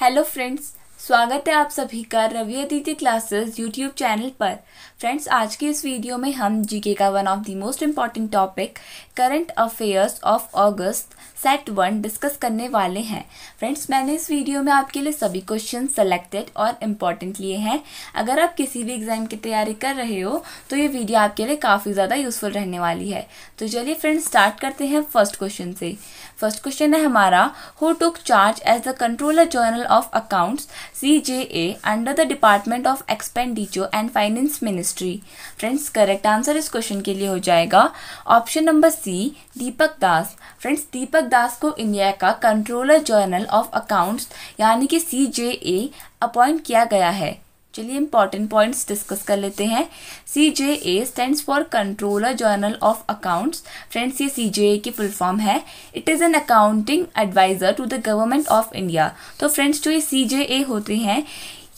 Hello friends स्वागत है आप सभी का Ravi Atithi classes YouTube channel पर फ्रेंड्स आज के इस वीडियो में हम जीके का one of the most important topic current affairs of August set one discuss करने वाले हैं फ्रेंड्स मैंने इस वीडियो में आपके लिए सभी क्वेश्चन सेलेक्टेड और इम्पॉर्टेंट लिए हैं अगर आप किसी भी एग्जाम की तैयारी कर रहे हो तो ये वीडियो आपके लिए काफ़ी ज़्यादा यूजफुल रहने वाली है तो चलिए फ्रेंड्स स्टार्ट करते हैं फर्स्ट क्वेश्चन से फर्स्ट क्वेश्चन है हमारा who took charge as the controller general of accounts C J A under the department of expenditure and finance ministry friends correct answer इस क्वेश्चन के लिए हो जाएगा option number C Deepak Das friends Deepak Das को India का controller general of accounts यानी कि सी जे ए appoint किया गया है चलिए इंपॉर्टेंट पॉइंट्स डिस्कस कर लेते हैं C J A stand for controller general of accounts friends ये सी जे ए की फुल फॉर्म है it is an accounting adviser to the government of India तो फ्रेंड्स जो ये सी जे ए होते हैं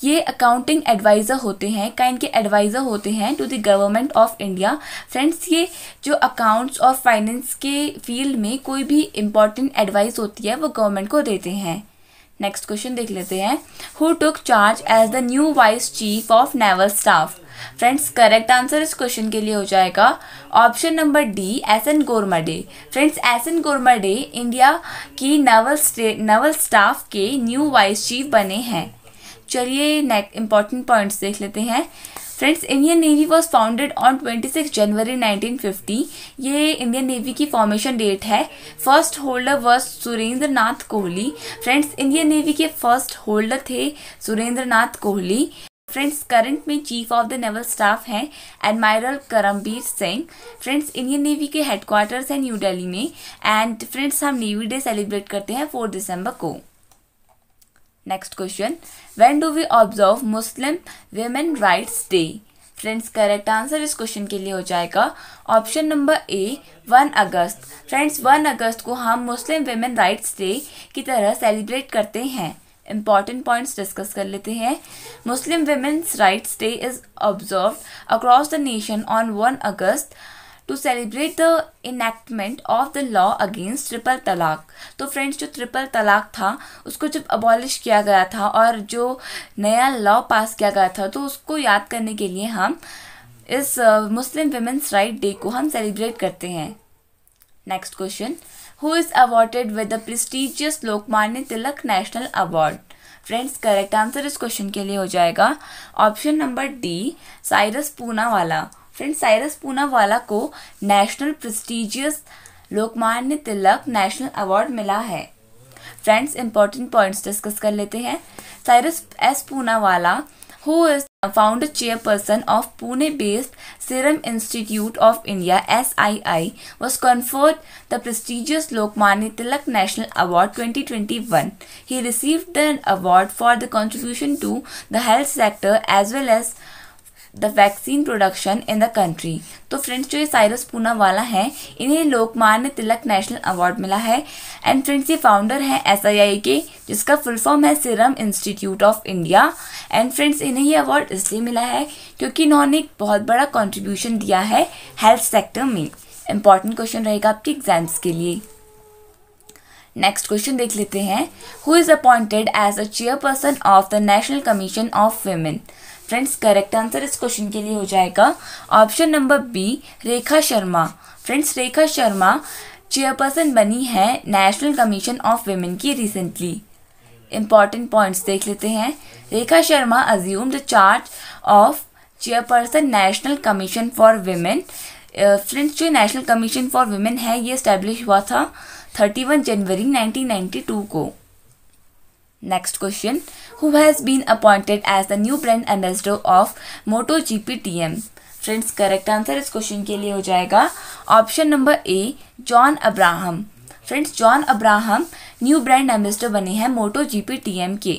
ये अकाउंटिंग एडवाइज़र होते हैं का इनके एडवाइज़र होते हैं to the government of India friends ये जो अकाउंट्स और फाइनेंस के फील्ड में कोई भी इम्पॉर्टेंट एडवाइस होती है वो गवर्नमेंट को देते हैं नेक्स्ट क्वेश्चन देख लेते हैं who took charge as the new vice chief of naval staff friends correct answer इस क्वेश्चन के लिए हो जाएगा option number D S N Ghormade friends S N Ghormade India की नेवल नेवल स्टाफ के न्यू वाइस चीफ बने हैं चलिए नेक इंपॉर्टेंट पॉइंट्स देख लेते हैं friends Indian navy was founded on 26 January 1950 ये इंडियन नेवी की फॉर्मेशन डेट है first holder was Surendra Nath Kohli friends Indian navy के फर्स्ट होल्डर थे सुरेंद्र नाथ कोहली फ्रेंड्स करंट में chief of the naval staff हैं admiral Karambir Singh friends Indian navy के हेडक्वार्टर्स हैं new Delhi में एंड फ्रेंड्स हम नेवी डे सेलिब्रेट करते हैं फोर्थ दिसंबर को next question when do we observe Muslim women rights day friends correct answer इस question के लिए हो जाएगा option number A one August friends one August को हम मुस्लिम वेमेन राइट्स डे की तरह सेलिब्रेट करते हैं इंपॉर्टेंट पॉइंट्स डिस्कस कर लेते हैं Muslim women's rights day is observe across the nation on one August to celebrate the enactment of the law against triple talaq तो फ्रेंड्स जो ट्रिपल तलाक था उसको जब अबॉलिश किया गया था और जो नया लॉ पास किया गया था तो उसको याद करने के लिए हम इस मुस्लिम वेमेंस राइट डे को हम सेलिब्रेट करते हैं next question who is awarded with the prestigious Lokmanya Tilak national award friends correct answer इस क्वेश्चन के लिए हो जाएगा option number D Cyrus Poonawala friend Cyrus Poonawala को national prestigious Lokmanya Tilak national award मिला है फ्रेंड्स इंपॉर्टेंट पॉइंट्स डिस्कस कर लेते हैं Cyrus S Poonawala who is founder chairperson of Pune based serum institute of India S I I was conferred the prestigious Lokmanya Tilak national award twenty twenty one he receive the award for the contribution to the health sector as well as the vaccine production in the country तो friends जो ये Cyrus Poona वाला है इन्हें Lokmanya Tilak national award मिला है and friends ये founder हैं एस के जिसका फुल फॉर्म है serum institute of India and friends इन्हें ये अवार्ड इसलिए मिला है क्योंकि इन्होंने एक बहुत बड़ा कॉन्ट्रीब्यूशन दिया है हेल्थ सेक्टर में इंपॉर्टेंट क्वेश्चन रहेगा आपके एग्जाम्स के लिए नेक्स्ट क्वेश्चन देख लेते हैं who is appointed as a chairperson of the national commission of women friends correct answer इस क्वेश्चन के लिए हो जाएगा option number B Rekha Sharma friends Rekha Sharma chairperson बनी है नेशनल कमीशन ऑफ वेमेन की रिसेंटली इम्पॉर्टेंट पॉइंट्स देख लेते हैं Rekha Sharma assume the charge of chairperson national commission for women friends जो नेशनल कमीशन फॉर वेमेन है ये इस्टेब्लिश हुआ था 31 जनवरी 1992 को next question who has been appointed as the new brand ambassador of MotoGP TM. Friends correct answer इस question के लिए हो जाएगा option number A John Abraham friends John Abraham new brand ambassador बने हैं मोटो जीपी टीएम के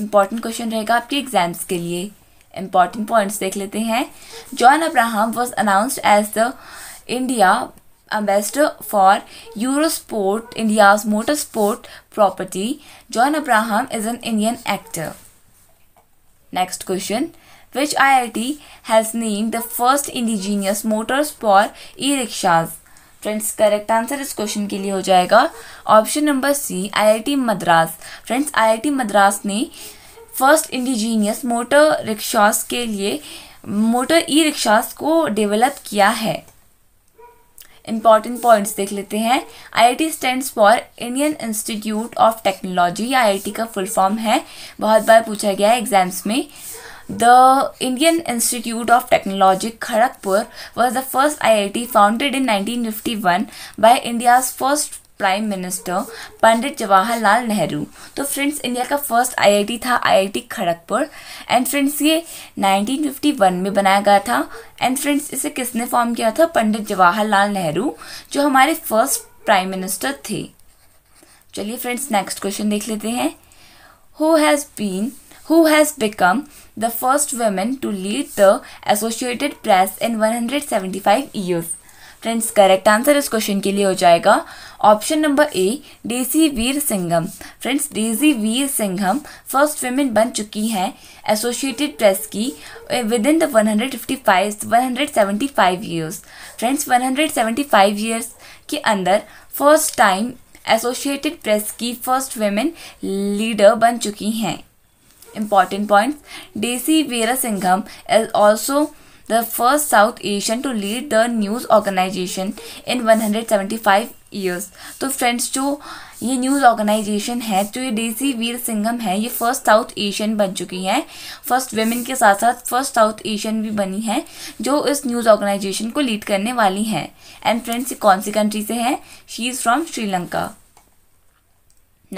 इंपॉर्टेंट क्वेश्चन रहेगा आपके एग्जाम्स के लिए इंपॉर्टेंट पॉइंट्स देख लेते हैं John Abraham was announced as the India ambassador for Eurosport India motor sport property John Abraham is an Indian actor next question which I I T has name the first indigenous motor for E rickshaws friends correct answer इस question के लिए हो जाएगा option number C I I T Madras friends I I T Madras ने first indigenous motor rickshaws के लिए motor E rickshaws को develop किया है इंपॉर्टेंट पॉइंट्स देख लेते हैं I I T stands for Indian institute of technology I I T का फुल फॉर्म है बहुत बार पूछा गया है एग्जाम्स में the Indian institute of technology Kharagpur was the first I I T founded in nineteen fifty one by India's first prime minister Pandit Jawaharlal Nehru तो friends India का फर्स्ट आईआईटी था आईआईटी खड़गपुर एंड फ्रेंड्स ये 1951 में बनाया गया था एंड फ्रेंड्स इसे किसने फॉर्म किया था पंडित जवाहरलाल नेहरू जो हमारे फर्स्ट प्राइम मिनिस्टर थे चलिए फ्रेंड्स नेक्स्ट क्वेश्चन देख लेते हैं who has been who has become the first woman to lead the Associated Press in 175 years. Friends correct answer इस क्वेश्चन के लिए हो जाएगा option number A Daisy Veerasingham friends Daisy Veerasingham first women बन चुकी हैं एसोसिएटेड प्रेस की within the 155 five years friends 175 years के अंदर फर्स्ट टाइम एसोसिएटेड प्रेस की फर्स्ट वेमेन लीडर बन चुकी हैं important point Daisy Veerasingham is also the first South Asian to lead the news organisation in 175 years तो friends जो ये news organisation है जो ये डेसी वीर सिंघम है ये फर्स्ट साउथ एशियन बन चुकी हैं फर्स्ट वेमेन के साथ साथ फर्स्ट साउथ एशियन भी बनी हैं जो इस न्यूज़ ऑर्गेनाइजेशन को लीड करने वाली हैं एंड फ्रेंड्स ये कौन सी कंट्री से है she is from Sri Lanka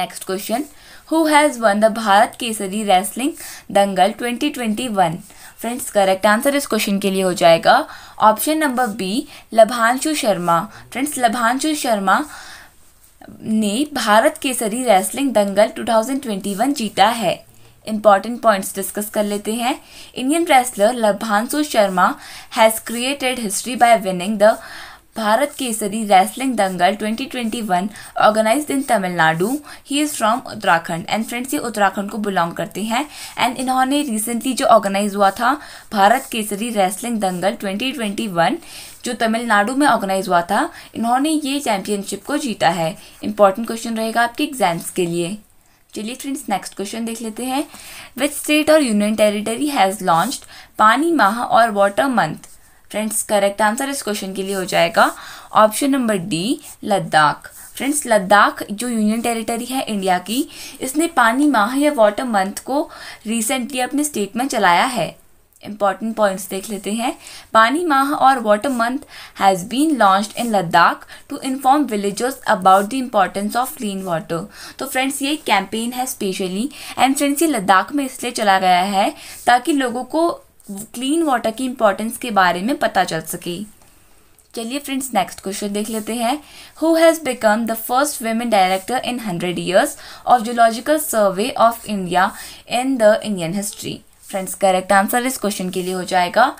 next question who has won the Bharat Kesari wrestling dangal 2021 friends correct answer इस क्वेश्चन के लिए हो जाएगा option number B Labhanshu Sharma friends Labhanshu Sharma ने भारत केसरी रेसलिंग दंगल 2021 जीता है इंपॉर्टेंट पॉइंट्स डिस्कस कर लेते हैं Indian wrestler Labhanshu Sharma has created history by winning the Bharat Kesari Wrestling Dangal 2021 organise in Tamil Nadu he is from Uttarakhand and friends ये उत्तराखंड को बिलोंग करते हैं एंड इन्होंने रिसेंटली जो ऑर्गेनाइज हुआ था भारत केसरी रेसलिंग दंगल 2021 जो तमिलनाडु में ऑर्गेनाइज हुआ था इन्होंने ये चैम्पियनशिप को जीता है इंपॉर्टेंट क्वेश्चन रहेगा आपके एग्जाम्स के लिए चलिए फ्रेंड्स नेक्स्ट क्वेश्चन देख लेते हैं विच स्टेट और union territory has launched Pani Maah और water month friends correct answer इस क्वेश्चन के लिए हो जाएगा option number D Ladakh friends Ladakh जो यूनियन टेरिटरी है इंडिया की इसने पानी माह या वाटर मंथ को रिसेंटली अपने स्टेट में चलाया है इम्पॉर्टेंट पॉइंट्स देख लेते हैं पानी माह और water month has been launched in Ladakh to inform villagers about the importance of clean water तो फ्रेंड्स ये कैंपेन है स्पेशली एंड फ्रेंड्स ये लद्दाख में इसलिए चला गया है ताकि लोगों को क्लीन वाटर की इम्पोर्टेंस के बारे में पता चल सके चलिए फ्रेंड्स नेक्स्ट क्वेश्चन देख लेते हैं who has become the first women director in hundred years of zoological survey of India in the Indian history friends correct answer इस क्वेश्चन के लिए हो जाएगा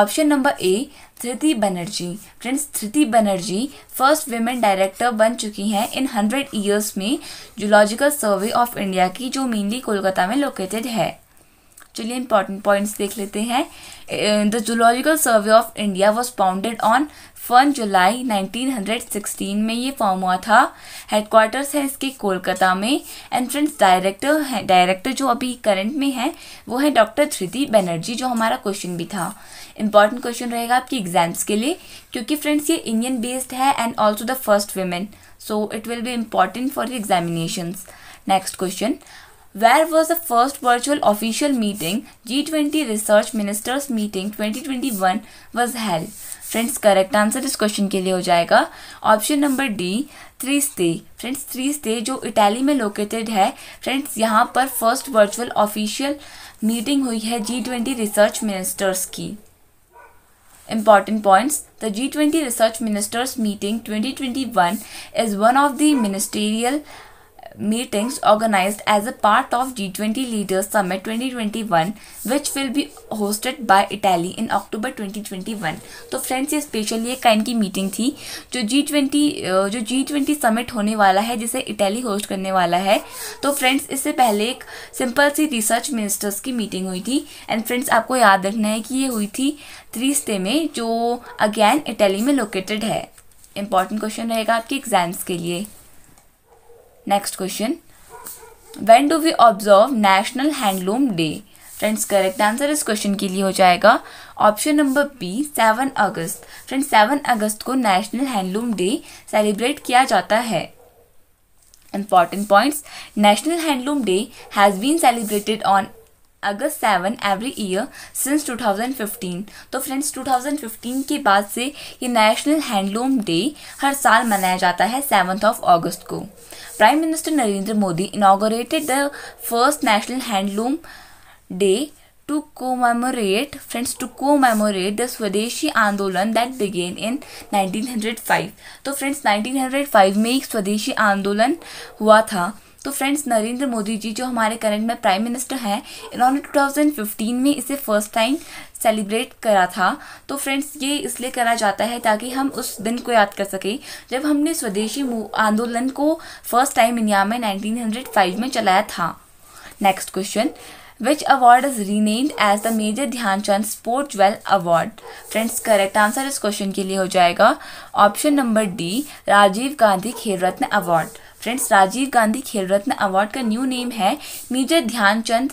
option number A Dhriti Banerjee friends Dhriti Banerjee first women director बन चुकी हैं इन हंड्रेड ईयर्स में zoological survey of India की जो मेनली कोलकाता में लोकेटेड है चलिए इंपॉर्टेंट पॉइंट्स देख लेते हैं the zoological survey of India was founded on one July 1916 में ये फॉर्म हुआ था हेडक्वार्टर्स है इसके कोलकाता में एंड फ्रेंड्स डायरेक्टर है डायरेक्टर जो अभी करंट में है वो है डॉक्टर धृति बनर्जी जो हमारा क्वेश्चन भी था इंपॉर्टेंट क्वेश्चन रहेगा आपकी एग्जाम्स के लिए क्योंकि फ्रेंड्स ये इंडियन बेस्ड है and also the first women so it will be important for examination next question Where was the first virtual official meeting G20 Research Ministers Meeting 2021 was held? Friends correct answer इस question के लिए हो जाएगा option number D Trieste friends Trieste जो Italy में located है friends यहाँ पर फर्स्ट वर्चुअल ऑफिशियल मीटिंग हुई है जी ट्वेंटी रिसर्च मिनिस्टर्स की important points the g20 research ministers meeting 2021 is one of the ministerial meetings organized as a part of G20 Leaders Summit 2021 which will be hosted by Italy in October 2021 तो friends ये specially एक kind की meeting थी जो G20 जो G20 summit होने वाला है जिसे इटली होस्ट करने वाला है तो फ्रेंड्स इससे पहले एक सिंपल सी रिसर्च मिनिस्टर्स की मीटिंग हुई थी एंड फ्रेंड्स आपको याद रखना है कि ये हुई थी त्रिस्ते में जो अगैन इटैली में लोकेटेड है इंपॉर्टेंट क्वेश्चन रहेगा आपके एग्जाम्स के लिए next question when do we observe national handloom day friends correct answer इस क्वेश्चन के लिए हो जाएगा option number B seven August friends seven August को नेशनल हैंडलूम डे सेलिब्रेट किया जाता है important points national handloom day has been celebrated on August seven every year since 2015 तो फ्रेंड्स 2015 के बाद से ये नेशनल हैंडलूम डे हर साल मनाया जाता है सेवन्थ ऑफ अगस्त को prime minister Narendra Modi inaugurated the first national handloom day to commemorate friends to commemorate the Swadeshi Andolan that began in 1905 तो फ्रेंड्स friends 1905 में एक स्वदेशी आंदोलन हुआ था तो फ्रेंड्स नरेंद्र मोदी जी जो हमारे करंट में प्राइम मिनिस्टर हैं इन्होंने 2015 में इसे फर्स्ट टाइम सेलिब्रेट करा था तो फ्रेंड्स ये इसलिए करा जाता है ताकि हम उस दिन को याद कर सकें जब हमने स्वदेशी आंदोलन को फर्स्ट टाइम इंडिया में नाइनटीन oh में चलाया था next question which award is renamed as the Major Dhyanchand Sportwell Award? Friends correct answer इस क्वेश्चन के लिए हो जाएगा option number D Rajiv Gandhi Khel Ratna award friends Rajiv Gandhi Khel Ratna award का न्यू नेम है major Dhyanchand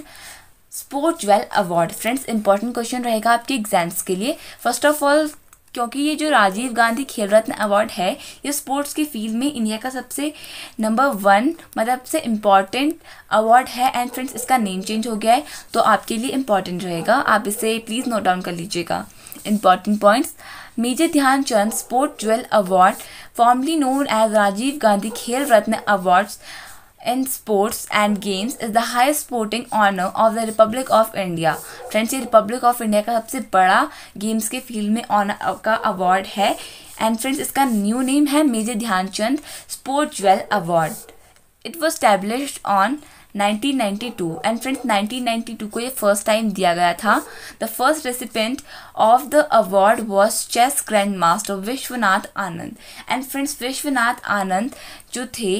sport jewel award friends important question रहेगा आपके एग्जाम्स के लिए फर्स्ट ऑफ ऑल क्योंकि ये जो राजीव गांधी खेल रत्न अवार्ड है ये स्पोर्ट्स की फील्ड में इंडिया का सबसे नंबर वन मतलब सबसे इम्पॉर्टेंट अवार्ड है एंड फ्रेंड्स इसका नेम चेंज हो गया है तो आपके लिए इम्पॉर्टेंट रहेगा आप इसे प्लीज़ नोट डाउन कर लीजिएगा important points major Dhyanchand sport jewel award formally known as Rajiv Gandhi Khel Ratna awards in sports and games is the highest sporting honour of the republic of India friends ये रिपब्लिक ऑफ इंडिया का सबसे बड़ा games के field में honour का award है and friends इसका new name है major Dhyanchand sport jewel award it was establish on 1992 and friends 1992 को ये फर्स्ट टाइम दिया गया था the first recipient of the award was chess grandmaster Viswanathan Anand and friends Viswanathan Anand जो थे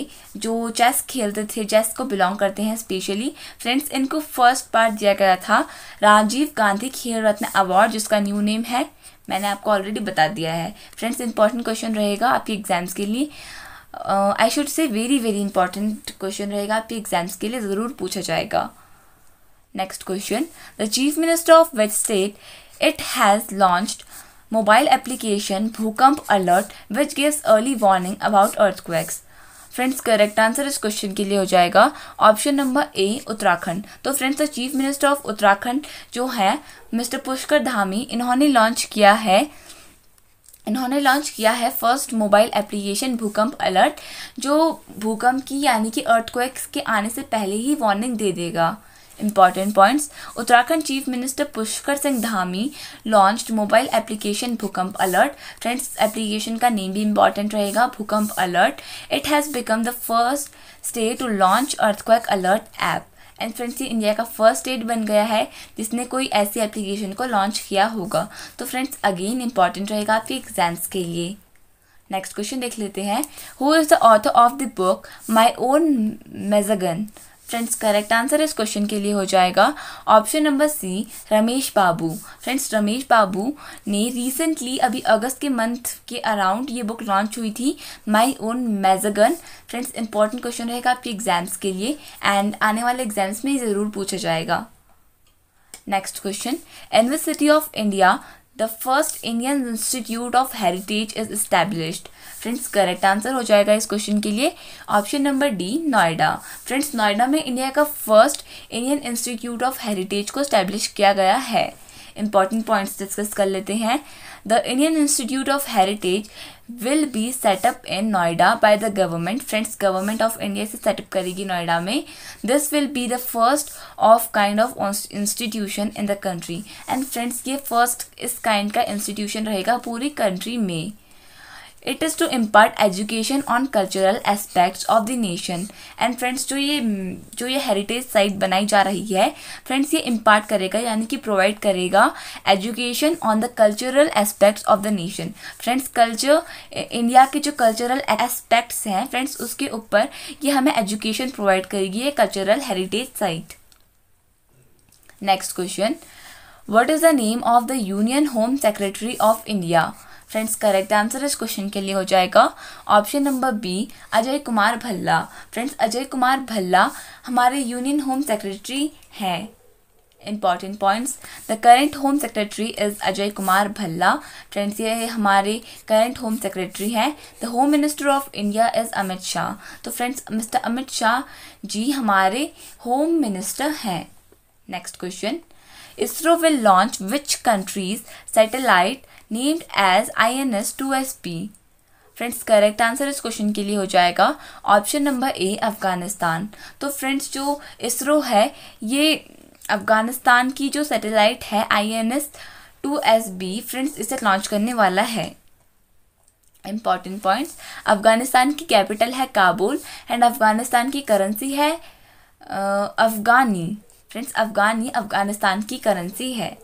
जो चेस खेलते थे चेस को बिलोंग करते हैं स्पेशली फ्रेंड्स इनको फर्स्ट पार्ट दिया गया था राजीव गांधी खेल रत्न अवार्ड जिसका न्यू नेम है मैंने आपको ऑलरेडी बता दिया है फ्रेंड्स इंपॉर्टेंट क्वेश्चन रहेगा आपके एग्जाम्स के लिए I should say very very important question रहेगा आपके एग्जाम्स के लिए ज़रूर पूछा जाएगा next question the chief minister of which state it has launched mobile application Bhukamp alert which gives early warning about earthquakes friends correct answer इस question के लिए हो जाएगा ऑप्शन नंबर ए उत्तराखंड तो friends the chief minister of Uttarakhand जो है mister Pushkar Dhami इन्होंने launch किया है इन्होंने लॉन्च किया है first mobile application Bhukamp alert जो भूकंप की यानी कि अर्थक्वेक्स के आने से पहले ही वार्निंग दे देगा important points Uttarakhand chief minister Pushkar Singh Dhami launch mobile application Bhukamp alert friends application का नेम भी इम्पॉर्टेंट रहेगा Bhukamp alert it has become the first state to launch earthquake alert app and friends ये इंडिया का फर्स्ट स्टेट बन गया है जिसने कोई ऐसी एप्लीकेशन को लॉन्च किया होगा तो फ्रेंड्स अगेन इंपॉर्टेंट रहेगा आपके एग्जाम्स के लिए नेक्स्ट क्वेश्चन देख लेते हैं who is the author of the book my own Mazagaon friends correct answer इस क्वेश्चन के लिए हो जाएगा option number C Ramesh Babu friends Ramesh Babu ने रिसेंटली अभी अगस्त के मंथ के अराउंड ये बुक लॉन्च हुई थी my own Mazagaon friends important question रहेगा आपके एग्जाम्स के लिए एंड आने वाले एग्जाम्स में ज़रूर पूछा जाएगा next question university of India the first Indian institute of heritage is established friends correct answer हो जाएगा इस क्वेश्चन के लिए option number D Noida friends Noida में इंडिया का first Indian institute of heritage को इस्टेब्लिश किया गया है इंपॉर्टेंट पॉइंट्स डिस्कस कर लेते हैं The Indian Institute of Heritage will be set up in Noida by the government. Friends, government of India set up करेगी नोएडा में. This will be the first of kind of institution in the country. And friends, this first is kind of institution रहेगा पूरी country में. It is to impart education on cultural aspects of the nation and friends जो ये जो ये heritage site बनाई जा रही है फ्रेंड्स ये इम्पार्ट करेगा यानी कि प्रोवाइड करेगा education on the cultural aspects of the nation friends culture India के जो कल्चरल एस्पेक्ट्स हैं फ्रेंड्स उसके ऊपर ये हमें एजुकेशन प्रोवाइड करेगी ये cultural heritage site next question what is the name of the union home secretary of India friends correct answer इस क्वेश्चन के लिए हो जाएगा option number B Ajay Kumar Bhalla friends Ajay Kumar Bhalla हमारे यूनियन होम सेक्रेटरी हैं important points the current home secretary is Ajay Kumar Bhalla friends ये हमारे current home secretary हैं the home minister of India is Amit Shah तो फ्रेंड्स मिस्टर अमित शाह जी हमारे होम मिनिस्टर हैं next question ISRO will launch which countries satellite named as INS-2SP? Friends correct answer इस question के लिए हो जाएगा ऑप्शन नंबर ए अफ़गानिस्तान तो फ्रेंड्स जो इसरो है ये अफ़गानिस्तान की जो सैटेलाइट है I N S two S B friends इसे लॉन्च करने वाला है इम्पॉर्टेंट पॉइंट्स अफ़गानिस्तान की कैपिटल है काबुल एंड अफ़गानिस्तान की करेंसी है अफ़गानी फ्रेंड्स अफ़गानी अफ़गानिस्तान की करेंसी है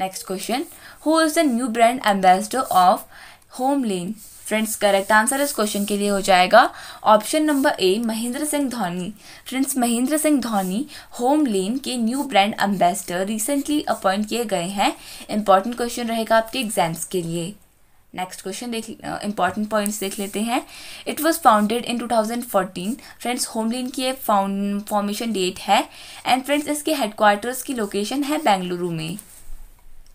next question who is the new brand ambassador of HomeLane friends correct answer इस क्वेश्चन के लिए हो जाएगा option number A Mahendra Singh Dhoni friends Mahendra Singh Dhoni HomeLane के new brand ambassador recently appoint किए गए हैं इंपॉर्टेंट क्वेश्चन रहेगा आपके एग्जाम्स के लिए नेक्स्ट क्वेश्चन देख इंपॉर्टेंट पॉइंट्स देख लेते हैं it was founded in 2014 friends HomeLane की फॉर्मेशन डेट है एंड फ्रेंड्स इसके हेडक्वार्टर्स की लोकेशन है बेंगलुरु में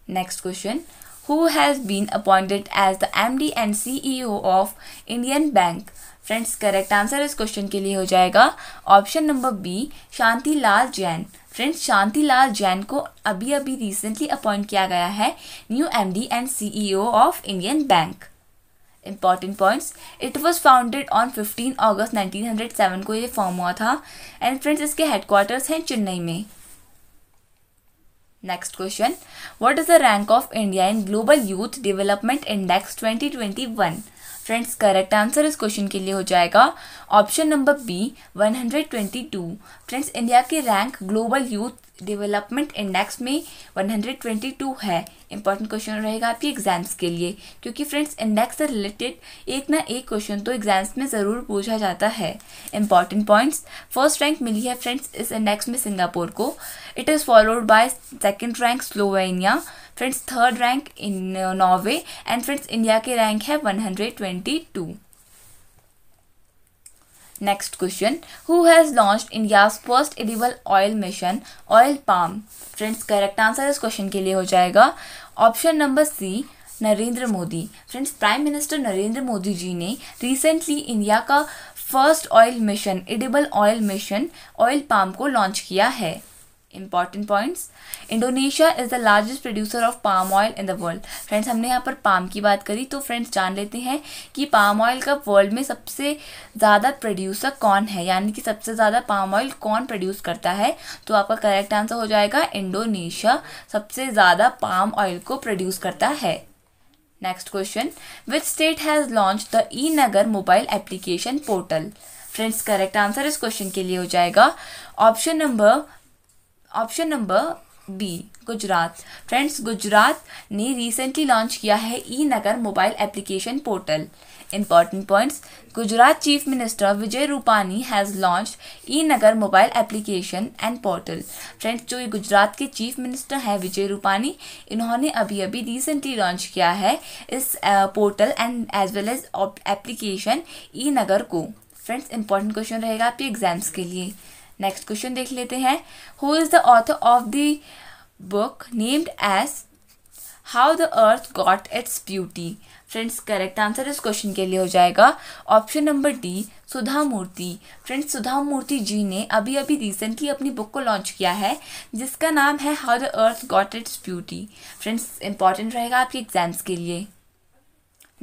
Next question. Who has been appointed as the MD and CEO of Indian Bank? Friends correct answer इस क्वेश्चन के लिए हो जाएगा option number B Shanti Lal Jain friends Shanti Lal Jain को अभी अभी रिसेंटली अपॉइंट किया गया है new MD and CEO of Indian bank important points it was founded on 15 अगस्त 1907 को ये फॉर्म हुआ था एंड फ्रेंड्स इसके हेडक्वार्टर्स हैं चेन्नई में next question what is the rank of India in global youth development index 2021 friends correct answer इस question के लिए हो जाएगा option number B 122 friends India की rank global youth development index में 122 है इंपॉर्टेंट क्वेश्चन रहेगा आपके एग्जाम्स के लिए क्योंकि फ्रेंड्स इंडेक्स से रिलेटेड एक ना एक क्वेश्चन तो एग्जाम्स में ज़रूर पूछा जाता है इंपॉर्टेंट पॉइंट्स फर्स्ट रैंक मिली है फ्रेंड्स इस इंडेक्स में सिंगापुर को it is followed by second rank Slovenia friends third rank in Norway and friends India के रैंक है one Next question Who has launched India's first edible oil mission oil palm? Friends correct answer इस question के लिए हो जाएगा option number C Narendra Modi friends prime minister Narendra Modi ji ने recently India का first oil mission edible oil mission oil palm को launch किया है important points Indonesia is the largest producer of palm oil in the world friends हमने यहाँ पर palm की बात करी तो फ्रेंड्स जान लेते हैं कि पाम ऑयल का वर्ल्ड में सबसे ज़्यादा प्रोड्यूसर कौन है यानी कि सबसे ज़्यादा पाम ऑयल कौन प्रोड्यूस करता है तो आपका करेक्ट आंसर हो जाएगा इंडोनेशिया सबसे ज़्यादा पाम ऑयल को प्रोड्यूस करता है next question which state has launch the E Nagar mobile application portal friends correct answer इस क्वेश्चन के लिए हो जाएगा option number option number B Gujarat friends Gujarat ने रिसेंटली लॉन्च किया है E Nagar mobile application portal important points Gujarat chief minister Vijay Rupani has launch E Nagar mobile application and portal friends जो ये गुजरात के चीफ मिनिस्टर हैं विजय रूपानी इन्होंने अभी अभी रिसेंटली लॉन्च किया है इस portal and as well as application E Nagar को फ्रेंड्स इंपॉर्टेंट क्वेश्चन रहेगा आपके एग्जाम्स के लिए नेक्स्ट क्वेश्चन देख लेते हैं who is the author of the book named as how the earth got its beauty friends correct answer इस question के लिए हो जाएगा option number D Sudha Murty friends Sudha Murty ji ने अभी अभी रिसेंटली अपनी बुक को लॉन्च किया है जिसका नाम है how the earth got its beauty friends important रहेगा आपके एग्जाम्स के लिए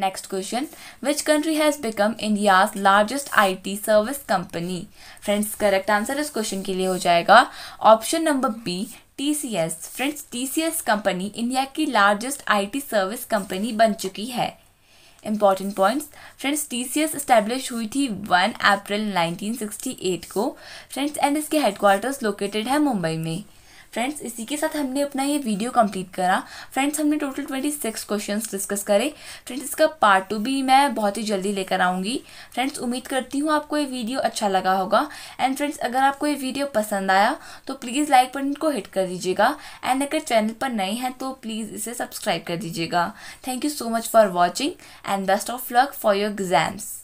Next question. Which country has become India's largest IT service company friends correct answer इस क्वेश्चन के लिए हो जाएगा option number B T C S friends T C S company India की largest I T service company बन चुकी है important points friends T C S establish हुई थी वन अप्रैल एट को फ्रेंड्स एंड इसके हेडक्वार्टर्स लोकेटेड है मुंबई में फ्रेंड्स इसी के साथ हमने अपना ये वीडियो कंप्लीट करा फ्रेंड्स हमने total twenty six question discuss करे फ्रेंड्स इसका पार्ट टू भी मैं बहुत ही जल्दी लेकर आऊँगी फ्रेंड्स उम्मीद करती हूँ आपको ये वीडियो अच्छा लगा होगा एंड फ्रेंड्स अगर आपको ये वीडियो पसंद आया तो प्लीज़ लाइक बटन को हिट कर दीजिएगा एंड अगर चैनल पर नए हैं तो प्लीज़ इसे सब्सक्राइब कर दीजिएगा thank you so much for watching and best of luck for your exams